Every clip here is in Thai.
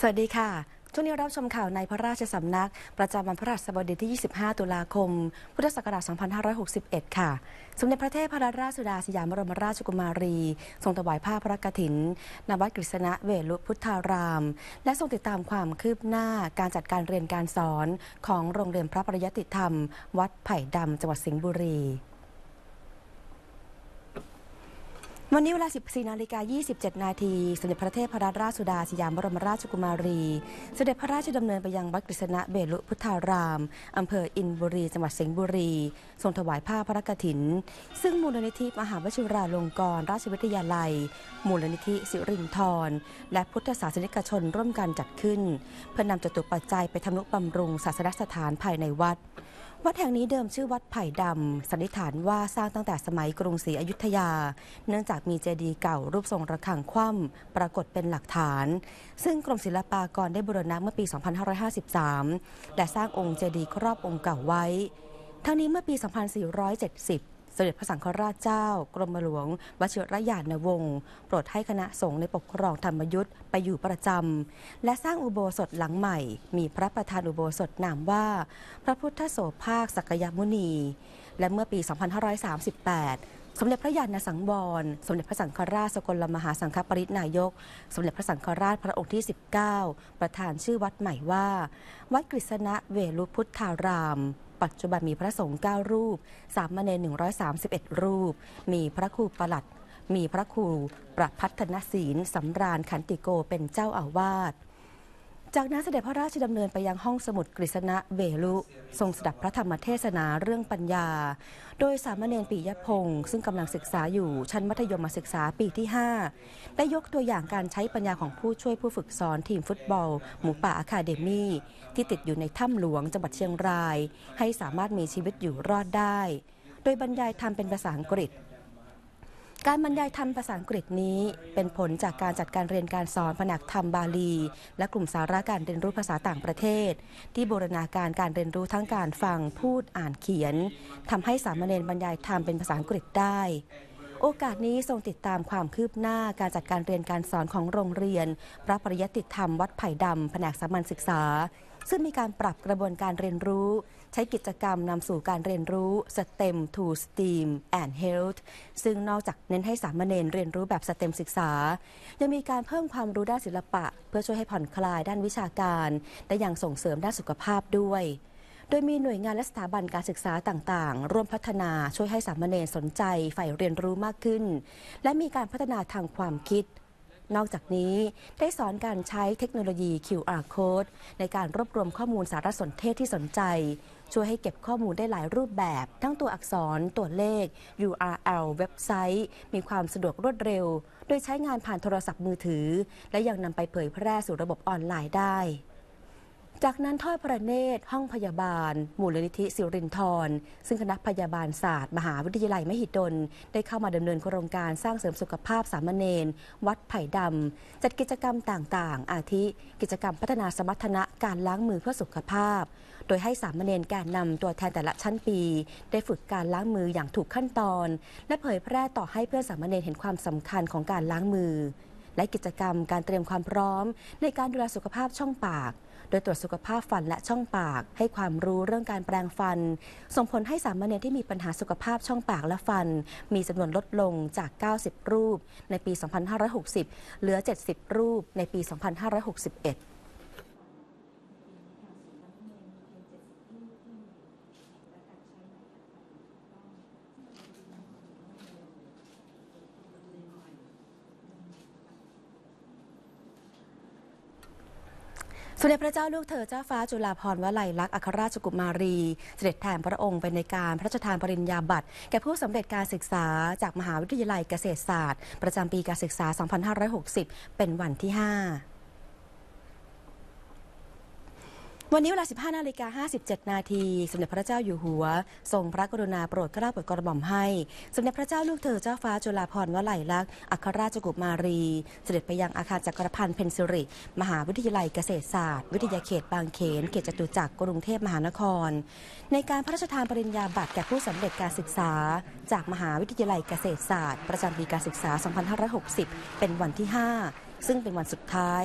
สวัสดีค่ะ ช่วงนี้รับชมข่าวในพระราชสำนัก ประจำวันพระราชบดีที่ 25 ตุลาคม พุทธศักราช 2561 ค่ะ สมเด็จพระเทพรัตนราชสุดาสยามบรมราชกุมารี ทรงถวายผ้าพระกฐินนวัดกฤษณะเวรุพุทธาราม และทรงติดตามความคืบหน้าการจัดการเรียนการสอนของโรงเรียนพระปริยติธรรม วัดไผ่ดำจังหวัดสิงห์บุรีวันนี้เวลา 14นาฬิกา 27 นาที สมเด็จพระเทพรัตนราชสุดาสยามบรมราชกุมารีสเสด็จพระราชดำเนินไปยังวัดกฤษณะเบลุพุทธาราม อำเภออินบุรี จังหวัดสิงห์บุรี ทรงถวายผ้าพระกฐิน ซึ่งมูลนิธิมหาวชิราลงกรณราชวิทยาลัย มูลนิธิสิรินทรและพุทธศาสนิกชนร่วมกันจัดขึ้น เพื่อนำจตุปัจจัยไปทำนุบำรุงศาสนสถานภายในวัดวัดแห่งนี้เดิมชื่อวัดไผ่ดำสันนิษฐานว่าสร้างตั้งแต่สมัยกรุงศรีอยุธยา เนื่องจากมีเจดีย์เก่ารูปทรงระฆังคว่ำปรากฏเป็นหลักฐาน ซึ่งกรมศิลปากรได้บูรณะเมื่อปี 2553 และสร้างองค์เจดีย์ครอบองค์เก่าไว้ ทั้งนี้เมื่อปี 2470สมเด็จพระสังฆราชเจ้ากรมหลวงวชิรญาณวงศ์โปรดให้คณะสงฆ์ในปกครองธรรมยุทธ์ไปอยู่ประจำและสร้างอุโบสถหลังใหม่ มีพระประธานอุโบสถนามว่า พระพุทธโสภาคสักยมุนี และเมื่อปี 2538 สมเด็จพระญาณสังวรสมเด็จพระสังฆราชสกลมหาสังฆปริตนายก สมเด็จพระสังฆราชพระองค์ที่ 19 ประธานชื่อวัดใหม่ว่า วัดกฤษณะเวลุพุทธารามปัจจุบันมีพระสงฆ์9รูป สามเณร131รูป มีพระครูประหลัด มีพระครูประพัฒนศีลสำราญขันติโกเป็นเจ้าอาวาสจากนั้นเสด็จพระราชดำเนินไปยังห้องสมุดกฤษณะเวลุทรงสดับพระธรรมเทศนาเรื่องปัญญา โดยสามเณรปิยพงศ์ซึ่งกำลังศึกษาอยู่ชั้นมัธยมศึกษาปีที่ 5 ได้ยกตัวอย่างการใช้ปัญญาของผู้ช่วยผู้ฝึกสอน ทีมฟุตบอล หมูป่าอะคาเดมี่ที่ติดอยู่ในถ้ำหลวงจังหวัดเชียงราย ให้สามารถมีชีวิตอยู่รอดได้โดยบรรยายทำเป็นภาษาอังกฤษการบรรยายธรรมภาษาอังกฤษนี้เป็นผลจากการจัดการเรียนการสอนแผนกธรรมบาลี และกลุ่มสาระการเรียนรู้ภาษาต่างประเทศ ที่บูรณาการการเรียนรู้ทั้งการฟังพูดอ่านเขียน ทำให้สามเณรบรรยายธรรมเป็นภาษาอังกฤษได้ โอกาสนี้ทรงติดตามความคืบหน้าการจัดการเรียนการสอนของโรงเรียน พระปริยติธรรมวัดไผ่ดำแผนกสามัญศึกษาซึ่งมีการปรับกระบวนการเรียนรู้ ใช้กิจกรรมนำสู่การเรียนรู้ STEM to STEAM and Health ซึ่งนอกจากเน้นให้สามเณรเรียนรู้แบบ STEM ศึกษา ยังมีการเพิ่มความรู้ด้านศิลปะ เพื่อช่วยให้ผ่อนคลายด้านวิชาการ และยังส่งเสริมด้านสุขภาพด้วย โดยมีหน่วยงานและสถาบันการศึกษาต่างๆ ร่วมพัฒนาช่วยให้สามเณรสนใจใฝ่เรียนรู้มากขึ้น และมีการพัฒนาทางความคิดนอกจากนี้ ได้สอนการใช้เทคโนโลยี QR Code ในการรวบรวมข้อมูลสารสนเทศที่สนใจ ช่วยให้เก็บข้อมูลได้หลายรูปแบบ ทั้งตัวอักษร ตัวเลข URL เว็บไซต์ มีความสะดวกรวดเร็ว โดยใช้งานผ่านโทรศัพท์มือถือ และยังนำไปเผยแพร่สู่ระบบออนไลน์ได้จากนั้นทอดพระเนตรห้องพยาบาลมูลนิธิสิรินทร์ซึ่งคณะพยาบาลศาสตร์ มหาวิทยาลัยมหิดล ได้เข้ามาดำเนินโครงการสร้างเสริมสุขภาพสามเณรวัดไผ่ดำ จัดกิจกรรมต่างๆ อาทิกิจกรรมพัฒนาสมรรถนะ การล้างมือเพื่อสุขภาพ โดยให้สามเณรแกนนำตัวแทนแต่ละชั้นปี ได้ฝึกการล้างมืออย่างถูกขั้นตอน และเผยแพร่ต่อให้เพื่อนสามเณรเห็นความสำคัญของการล้างมือ และกิจกรรมการเตรียมความพร้อม ในการดูแลสุขภาพช่องปากโดยตรวจสุขภาพฟันและช่องปากให้ความรู้เรื่องการแปรงฟัน ส่งผลให้สามเณรที่มีปัญหาสุขภาพช่องปากและฟัน มีจำนวนลดลงจาก 90 รูปในปี 2560 เหลือ 70 รูป ในปี 2561เด็จพระเจ้าลูกเธอเจ้าฟ้าจุฬาภรณ์วลัยลักษณ์อัครราชกุมารี เสด็จแทนพระองค์ไปในการพระราชทานปริญญาบัตร แก่ผู้สำเร็จการศึกษาจากมหาวิทยาลัยเกษตรศาสตร์ ประจำปีการศึกษา 2560 เป็นวันที่ 5วันนี้เวลา 15 นาฬิกา 57 นาที สมเด็จพระเจ้าอยู่หัว ทรงพระกรุณาโปรดเกล้าโปรดกระหม่อมให้ สมเด็จพระเจ้าลูกเธอเจ้าฟ้าจุฬาภรณ์วลัยลักษณ์อัครราชกุมารี เสด็จไปยังอาคารจักรพันธ์เพนซิริ มหาวิทยาลัยเกษตรศาสตร์ วิทยาเขตบางเขนเขตจตุจักรกรุงเทพมหานคร ในการพระราชทานปริญญาบัตรแก่ผู้สำเร็จการศึกษาจากมหาวิทยาลัยเกษตรศาสตร์ ประจำปีการศึกษา 2560 เป็นวันที่ 5 ซึ่งเป็นวันสุดท้าย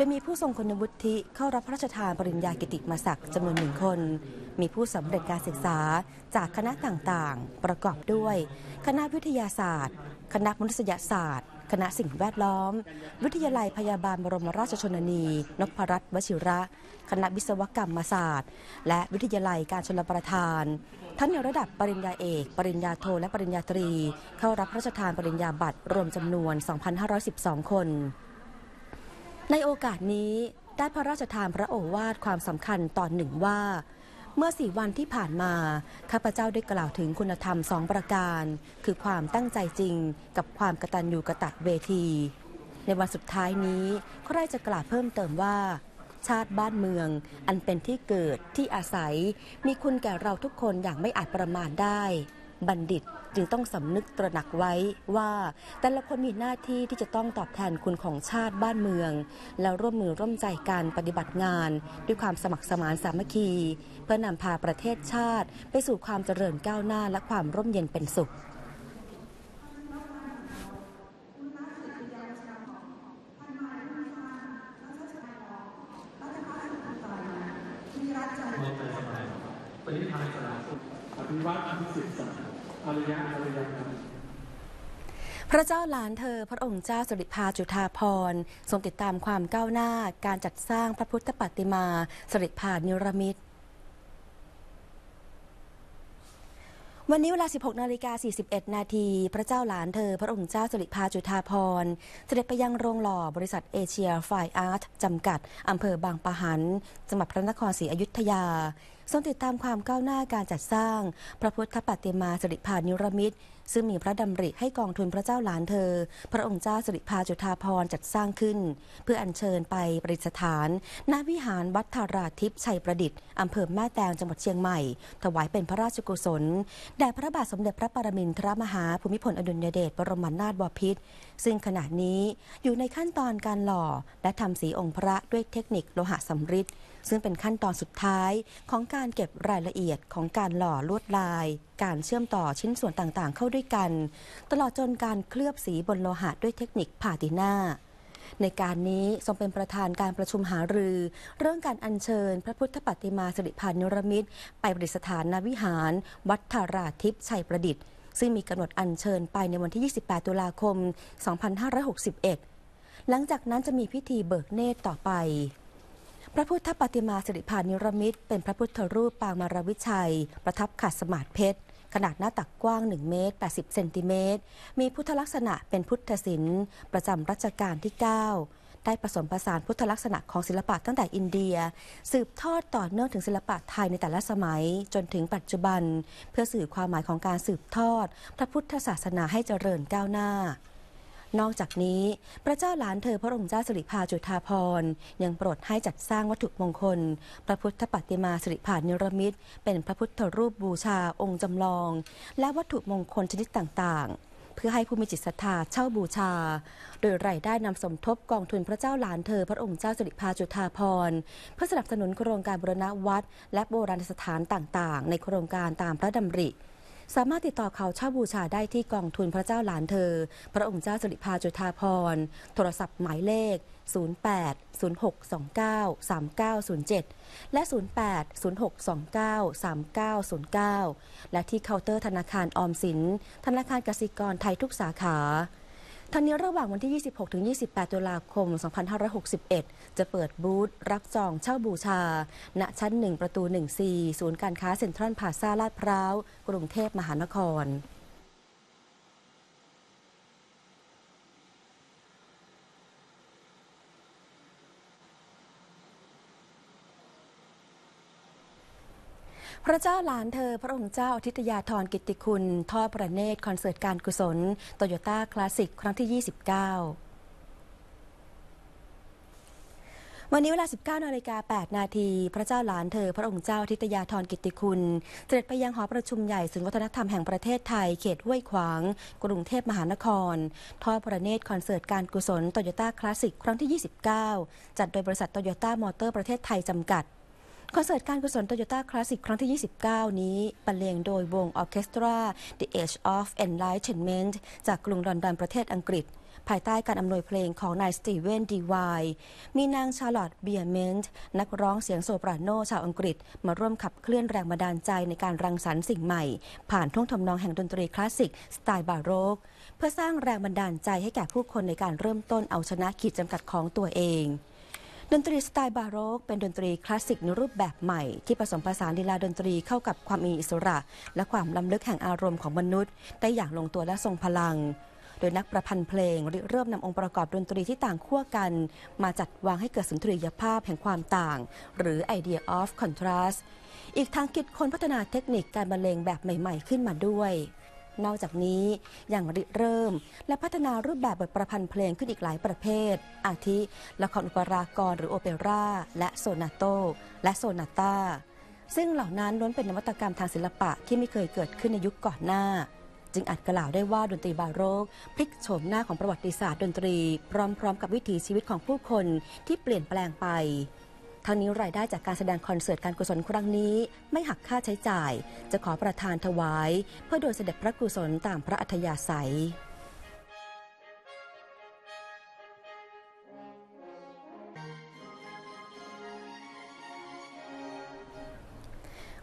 ดยมีผู้ทรงคุณวุฒิเข้ารับพระราชทานปริญญากิติมศักดิ์จำนวนหนึ่งคน มีผู้สำเร็จการศึกษาจากคณะต่างๆ ประกอบด้วย คณะวิทยาศาสตร์ คณะมนุษยศาสตร์ คณะสิ่งแวดล้อม วิทยาลัยพยาบาลบรมราชชนนี นพรัตน์วชิระ คณะวิศวกรรมศาสตร์ และวิทยาลัยการชลประทาน ทั้งในระดับปริญญาเอก ปริญญาโท และปริญญาตรี เข้ารับพระราชทานปริญญาบัตรรวมจำนวน 2,512 คนในโอกาสนี้ได้พระราชทานพระโอวาทความสำคัญตอนหนึ่งว่า เมื่อสี่วันที่ผ่านมา ข้าพเจ้าได้กล่าวถึงคุณธรรมสองประการ คือความตั้งใจจริงกับความกตัญญูกะตะเวที ในวันสุดท้ายนี้ขไดรจะกล่าวเพิ่มเติมว่า ชาติบ้านเมือง อันเป็นที่เกิดที่อาศัยมีคุณแก่เราทุกคนอย่างไม่อาจประมาณได้บัณฑิตจึงต้องสำนึกตระหนักไว้ว่าแต่ละคนมีหน้าที่ที่จะต้องตอบแทนคุณของชาติบ้านเมือง แล้วร่วมมือร่วมใจการปฏิบัติงาน ด้วยความสมัครสมานสามัคคี เพื่อนำพาประเทศชาติไปสู่ความเจริญก้าวหน้าและความร่มเย็นเป็นสุขระเจ้าหลานเธอพระองค์เจ้าสิริพาจุธาพรทรงติดตามความก้าวหน้าการจัดสร้างพระพุทธปฏิมาสิริภานิรมิตร วันนี้เวลา16นาฬิกา41นาทีพระเจ้าหลานเธอ พระองค์เจ้าสิริพาจุธาพรเสด็จไปยังโรงหล่อบริษัทเอเชียไฟอาร์ตจำกัดอำเภอบางปะหันจังหวัดพระนครศรีอยุธยาทรงติดตามความก้าวหน้าการจัดสร้างพระพุทธปฏิมาสิริพานิรมิตรซึ่งมีพระดำริให้กองทุนพระเจ้าหลานเธอ พระองค์เจ้าสิริพาจุฑาพรจัดสร้างขึ้น เพื่ออัญเชิญไปประดิษฐาน ณวิหารวัดธาราทิพย์ชัยประดิษฐ์อำเภอแม่แตงจังหวัดเชียงใหม่ ถวายเป็นพระราชกุศล แด่พระบาทสมเด็จพระปรมินทรมหาภูมิพลอดุลยเดชบรมนาถบพิตรซึ่งขณะนี้อยู่ในขั้นตอนการหล่อและทำสีองค์พระด้วยเทคนิคโลหะสำริดซึ่งเป็นขั้นตอนสุดท้ายของการเก็บรายละเอียดของการหล่อลวดลาย การเชื่อมต่อชิ้นส่วนต่างๆเข้าด้วยกัน ตลอดจนการเคลือบสีบนโลหะด้วยเทคนิคพาติน่าในการนี้ทรงเป็นประธานการประชุมหารือ เรื่องการอัญเชิญ พระพุทธปฏิมาสิริพานุรมิตร ไปประดิษฐานนวิหารวัดธาราทิพย์ชัยประดิษฐ์ซึ่งมีกำหนดอัญเชิญไปในวันที่ 28 ตุลาคม 2561 หลังจากนั้นจะมีพิธีเบิกเนตรต่อไปพระพุทธปฏิมาสิริพานิรมิตเป็นพระพุทธรูปปางมารวิชัย ประทับขัดสมาธิเพชร ขนาดหน้าตักกว้าง1เมตร80เซนติเมตรมีพุทธลักษณะเป็นพุทธศิลป์ประจำรัชกาลที่ 9 ได้ผสมผสานพุทธลักษณะของศิลปะตั้งแต่อินเดีย สืบทอดต่อเนื่องถึงศิลปะไทยในแต่ละสมัยจนถึงปัจจุบัน เพื่อสื่อความหมายของการสืบทอดพระพุทธศาสนาให้เจริญก้าวหน้านอกจากนี้ พระเจ้าหลานเธอพระองค์เจ้าสิริพาจุฑาพรยังโปรดให้จัดสร้างวัตถุมงคล พระพุทธปฏิมาสิริพานิรมิตเป็นพระพุทธรูปบูชาองค์จำลอง และวัตถุมงคลชนิดต่างๆ เพื่อให้ผู้มีจิตศรัทธาเช่าบูชา โดยรายได้นำสมทบกองทุนพระเจ้าหลานเธอพระองค์เจ้าสิริพาจุฑาพรเพื่อสนับสนุนโครงการบรณวัด และโบราณสถานต่างๆ ในโครงการตามพระดำริสามารถติดต่อเขาเช่าบูชาได้ที่กองทุนพระเจ้าหลานเธอ พระองค์เจ้าสิริพาจุฑาพรโทรศัพท์ หมายเลข 08 0629 3907 และ 08 0629 3909 และที่เคาน์เตอร์ธนาคารออมสิน ธนาคารกสิกรไทยทุกสาขาทันนี้ระหว่างวันที่ 26 ถึง 28 ตุลาคม 2561 จะเปิดบูธรับจองเช่าบูชา ณ ชั้น 1 ประตู 1C ศูนย์การค้าเซ็นทรัลพาซาลาดพร้าวกรุงเทพมหานครพระเจ้าหลานเธอพระองค์เจ้าธิตยาธรกิติคุณทอดพระเนตรคอนเสิร์ตการกุศลโตโยต้าคลาสสิกครั้งที่29วันนี้เวลา19นาฬิกา8นาทีพระเจ้าหลานเธอ พระองค์เจ้าทิตยาธรกิติคุณเสด็จไปยังหอประชุมใหญ่ศูนย์วัฒนธรรมแห่งประเทศไทยเขตห้วยขวาง กรุงเทพมหานคร ทอดพระเนตรคอนเสิร์ตการกุศลโตโยต้าคลาสสิกครั้งที่29 จัดโดยบริษัทโตโยต้ามอเตอร์ประเทศไทยจำกัดคอนเสิร์ตการกุศลโตโยต้าคลาสสิกครั้งที่ 29 นี้บรรเลงโดยวงออเคสตรา The Age of Enlightenment จากกรุงลอนดอนประเทศอังกฤษภายใต้การอำนวยเพลงของนายสตีเวนดีวายมีนางชาร์ลอตเบียเมนต์นักร้องเสียงโซปราโนชาวอังกฤษ มาร่วมขับเคลื่อนแรงบันดาลใจในการรังสรรค์สิ่งใหม่ ผ่านท่วงทำนองแห่งดนตรีคลาสสิกสไตล์บาโรกเพื่อสร้างแรงบันดาลใจให้แก่ผู้คนในการเริ่มต้นเอาชนะขีดจำกัดของตัวเองดนตรีสไตล์บาโรกเป็นดนตรีคลาสสิกในรูปแบบใหม่ที่ผสมผสานลีลาดนตรีเข้ากับความมีอิสระ และความล้ำลึกแห่งอารมณ์ของมนุษย์ได้อย่างลงตัวและทรงพลัง โดยนักประพันธ์เพลงเริ่มนำองค์ประกอบดนตรีที่ต่างขั้วกัน มาจัดวางให้เกิดสุนทรียภาพแห่งความต่าง หรือ idea of contrast อีกทั้งคิดค้นพัฒนาเทคนิคการบรรเลงแบบใหม่ ๆ ขึ้นมาด้วยนอกจากนี้ยังริเริ่ม และพัฒนารูปแบบบทประพันธ์เพลงขึ้นอีกหลายประเภท อาทิละครอุปรากร หรือโอเปร่าและโซนาโต และโซนาตาซึ่งเหล่านั้นล้วนเป็นนวัตกรรมทางศิลปะที่ไม่เคยเกิดขึ้นในยุคก่อนหน้า จึงอาจกล่าวได้ว่าดนตรีบาโรกพลิกโฉมหน้าของประวัติศาสตร์ดนตรี พร้อม ๆ กับวิถีชีวิตของผู้คนที่เปลี่ยนแปลงไปทั้งนี้รายได้จากการแสดงคอนเสิร์ตการกุศลครั้งนี้ ไม่หักค่าใช้จ่าย จะขอประทานถวาย เพื่อโดยเสด็จพระกุศลตามพระอัธยาศัย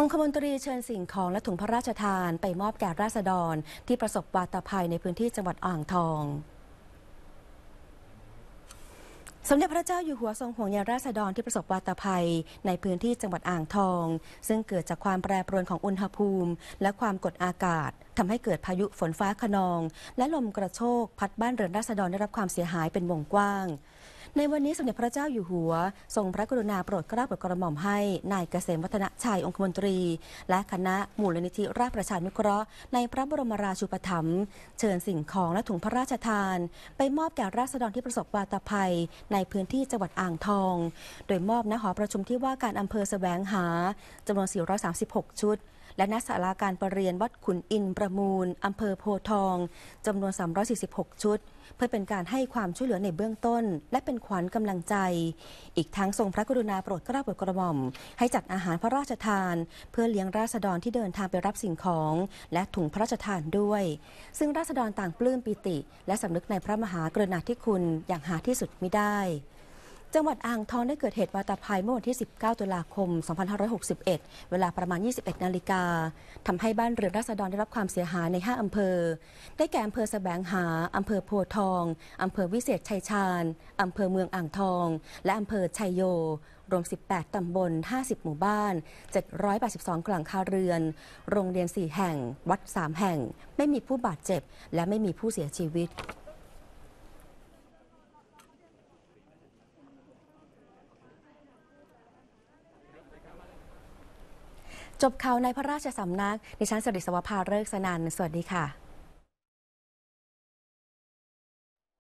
องคมนตรีเชิญสิ่งของและถุงพระราชทานไปมอบแก่ราษฎรที่ประสบวาตภัยในพื้นที่จังหวัดอ่างทองสมเด็จพระเจ้าอยู่หัวทรงห่วงใยราษฎรที่ประสบวาตภัยในพื้นที่จังหวัดอ่างทอง ซึ่งเกิดจากความแปรปรวนของอุณหภูมิและความกดอากาศทำให้เกิดพายุฝนฟ้าขนองและลมกระโชกพัดบ้านเรือนราษฎรได้รับความเสียหายเป็นวงกว้างในวันนี้สมเด็จพระเจ้าอยู่หัว ทรงพระกรุณาโปรดเกล้าโปรดกระหม่อมให้นายเกษมวัฒนชัยองคมนตรี และ คณะมูลนิธิราชประชานุเคราะห์ในพระบรมราชูปถัมภ์เชิญสิ่งของและถุงพระราชทาน ไปมอบแก่ราษฎรที่ประสบวาตภัย ในพื้นที่จังหวัดอ่างทอง โดยมอบณหอประชุมที่ว่าการอำเภอแสวงหาจำนวน 436 ชุดและณศาลาการประเรียนวัดขุนอินประมูลอำเภอโพทอง จำนวน 346 ชุด เพื่อเป็นการให้ความช่วยเหลือในเบื้องต้น และเป็นขวัญกำลังใจ อีกทั้งทรงพระกรุณาโปรดเกล้าโปรดกระหม่อม ให้จัดอาหารพระราชทาน เพื่อเลี้ยงราษฎรที่เดินทางไปรับสิ่งของและถุงพระราชทานด้วย ซึ่งราษฎรต่างปลื้มปิติ และสำนึกในพระมหากรุณาธิคุณอย่างหาที่สุดไม่ได้จังหวัดอ่างทองได้เกิดเหตุวาตภัยเมื่อวันที่ 19 ตุลาคม 2561 เวลาประมาณ 21 นาฬิกาทำให้บ้านเรือนราษฎรได้รับความเสียหายใน 5 อำเภอ ได้แก่อำเภอแสวงหาอำเภอโพทองอำเภอวิเศษชัยชาญอำเภอเมืองอ่างทอง และอำเภอชัยโย รวม 18ตำบล 50 หมู่บ้าน 782กลังคาเรือน โรงเรียน 4 แห่ง วัด 3 แห่ง ไม่มีผู้บาดเจ็บ และไม่มีผู้เสียชีวิตจบข่าวในพระราชสำนักดิฉันสริสวภาเลิกสนันสวัสดีค่ะ